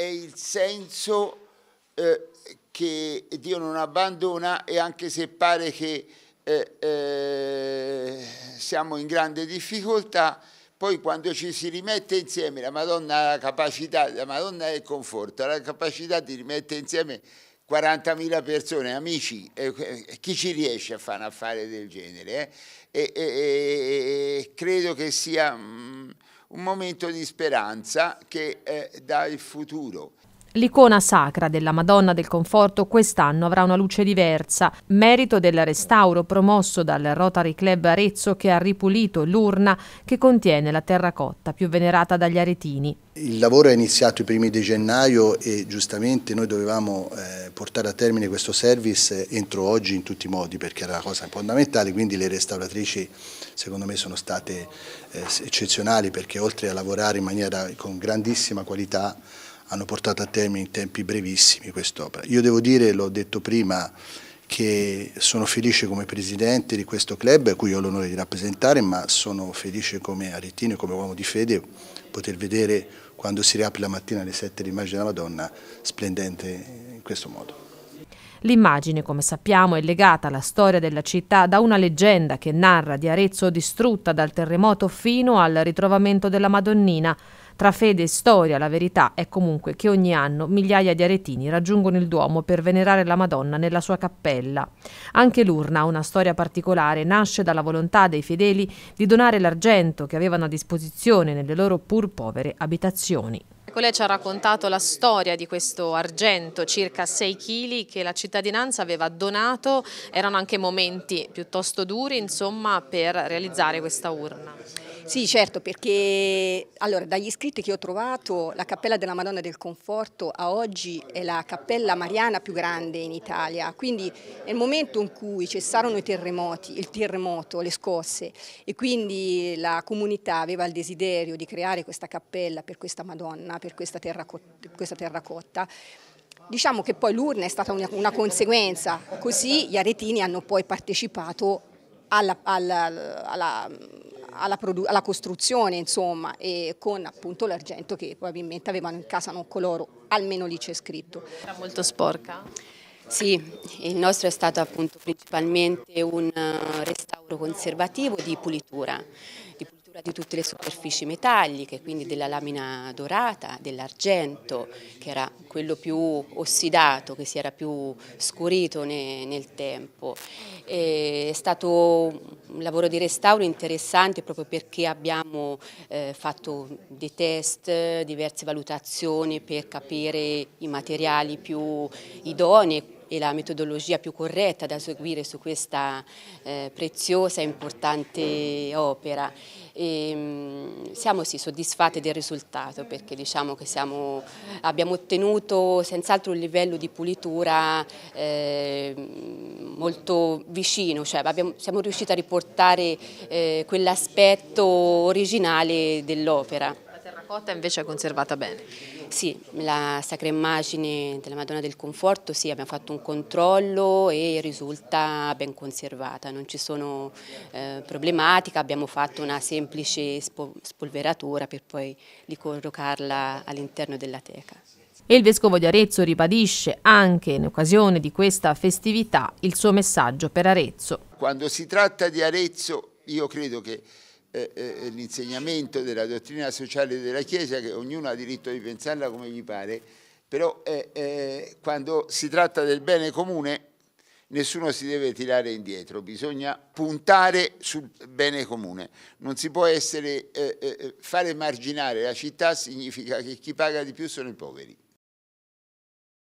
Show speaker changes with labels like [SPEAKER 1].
[SPEAKER 1] è il senso eh, che Dio non abbandona e anche se pare che eh, eh, siamo in grande difficoltà, poi quando ci si rimette insieme, la Madonna ha la capacità, la Madonna è il conforto, ha la capacità di rimettere insieme 40.000 persone, amici, eh, eh, chi ci riesce a fare un affare del genere? Eh? E, e, e, credo che sia mm, un momento di speranza che eh, dà il futuro.
[SPEAKER 2] L'icona sacra della Madonna del Conforto quest'anno avrà una luce diversa, merito del restauro promosso dal Rotary Club Arezzo che ha ripulito l'urna che contiene la terracotta più venerata dagli aretini.
[SPEAKER 3] Il lavoro è iniziato i primi di gennaio e giustamente noi dovevamo eh, portare a termine questo service entro oggi in tutti i modi perché era la cosa fondamentale, quindi le restauratrici secondo me sono state eh, eccezionali perché oltre a lavorare in maniera con grandissima qualità hanno portato a termine in tempi brevissimi quest'opera. Io devo dire, l'ho detto prima, che sono felice come presidente di questo club a cui ho l'onore di rappresentare, ma sono felice come arettino e come uomo di fede poter vedere quando si riapre la mattina alle 7 l'immagine della Madonna splendente in questo modo.
[SPEAKER 2] L'immagine, come sappiamo, è legata alla storia della città da una leggenda che narra di Arezzo distrutta dal terremoto fino al ritrovamento della Madonnina. Tra fede e storia la verità è comunque che ogni anno migliaia di aretini raggiungono il Duomo per venerare la Madonna nella sua cappella. Anche l'urna ha una storia particolare, nasce dalla volontà dei fedeli di donare l'argento che avevano a disposizione nelle loro pur povere abitazioni. Ecco, lei ci ha raccontato la storia di questo argento, circa 6 kg, che la cittadinanza aveva donato, erano anche momenti piuttosto duri insomma, per realizzare questa urna. Sì, certo, perché allora, dagli scritti che ho trovato, la Cappella della Madonna
[SPEAKER 4] del Conforto a oggi è la cappella mariana più grande in Italia, quindi nel momento in cui cessarono i terremoti, il terremoto, le scosse e quindi la comunità aveva il desiderio di creare questa cappella per questa Madonna, per questa terracotta, questa terracotta diciamo che poi l'urna è stata una, una conseguenza, così gli aretini hanno poi partecipato alla, alla, alla alla, alla costruzione insomma e con appunto l'argento che probabilmente avevano in casa non
[SPEAKER 5] coloro, almeno lì c'è scritto. Era molto sporca? Sì, il nostro è stato appunto principalmente un eh, restauro conservativo di pulitura, di pulitura Pittura di tutte le superfici metalliche, quindi della lamina dorata, dell'argento, che era quello più ossidato, che si era più scurito ne, nel tempo. E è stato un lavoro di restauro interessante proprio perché abbiamo eh, fatto dei test, diverse valutazioni per capire i materiali più idonei e la metodologia più corretta da seguire su questa eh, preziosa e importante opera. E, ehm, siamo sì, soddisfatti del risultato perché diciamo che siamo, abbiamo ottenuto senz'altro un livello di pulitura eh, molto vicino, cioè abbiamo, siamo riusciti a riportare eh, quell'aspetto originale dell'opera terracotta invece è conservata bene. Sì, la sacra immagine della Madonna del Conforto, sì, abbiamo fatto un controllo e risulta ben conservata, non ci sono eh, problematiche, abbiamo fatto una semplice spolveratura per poi ricollocarla all'interno della teca.
[SPEAKER 2] E il Vescovo di Arezzo ribadisce anche in occasione di questa festività il suo messaggio per Arezzo.
[SPEAKER 1] Quando si tratta di Arezzo io credo che eh, eh, eh, l'insegnamento della dottrina sociale della Chiesa, che ognuno ha diritto di pensarla come gli pare, però quando si tratta del bene comune nessuno si deve tirare indietro, bisogna puntare sul bene comune. Non si può essere, eh, eh, fare marginare la città significa che chi paga di più sono i poveri.